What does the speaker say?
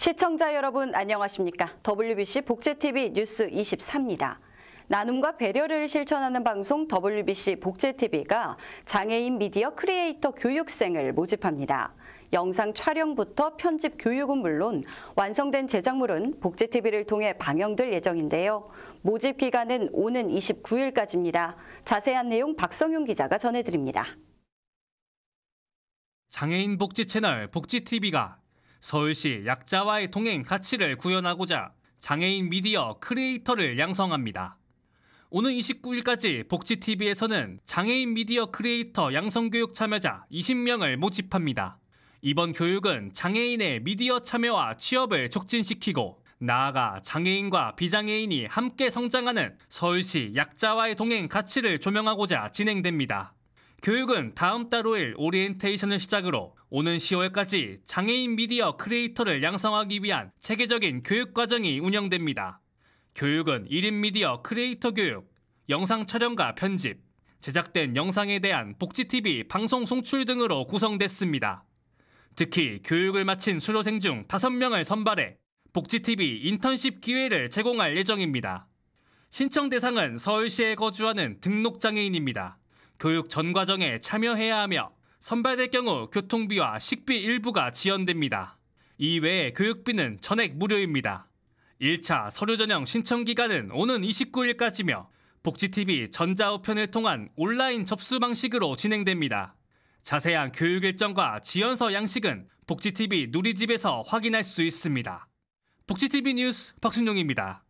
시청자 여러분 안녕하십니까? WBC 복제TV 뉴스 24입니다. 나눔과 배려를 실천하는 방송 WBC 복제TV가 장애인 미디어 크리에이터 교육생을 모집합니다. 영상 촬영부터 편집 교육은 물론 완성된 제작물은 복제TV를 통해 방영될 예정인데요. 모집 기간은 오는 29일까지입니다. 자세한 내용 박성윤 기자가 전해드립니다. 장애인 복지 채널 복지TV가 서울시 약자와의 동행 가치를 구현하고자 장애인 미디어 크리에이터를 양성합니다. 오는 29일까지 복지TV에서는 장애인 미디어 크리에이터 양성교육 참여자 20명을 모집합니다. 이번 교육은 장애인의 미디어 참여와 취업을 촉진시키고 나아가 장애인과 비장애인이 함께 성장하는 서울시 약자와의 동행 가치를 조명하고자 진행됩니다. 교육은 다음 달 5일 오리엔테이션을 시작으로 오는 10월까지 장애인 미디어 크리에이터를 양성하기 위한 체계적인 교육 과정이 운영됩니다. 교육은 1인 미디어 크리에이터 교육, 영상 촬영과 편집, 제작된 영상에 대한 복지TV 방송 송출 등으로 구성됐습니다. 특히 교육을 마친 수료생 중 5명을 선발해 복지TV 인턴십 기회를 제공할 예정입니다. 신청 대상은 서울시에 거주하는 등록장애인입니다. 교육 전 과정에 참여해야 하며 선발될 경우 교통비와 식비 일부가 지연됩니다 이외에 교육비는 전액 무료입니다. 1차 서류 전형 신청 기간은 오는 29일까지며 복지TV 전자우편을 통한 온라인 접수 방식으로 진행됩니다. 자세한 교육 일정과 지원서 양식은 복지TV 누리집에서 확인할 수 있습니다. 복지TV 뉴스 박순용입니다.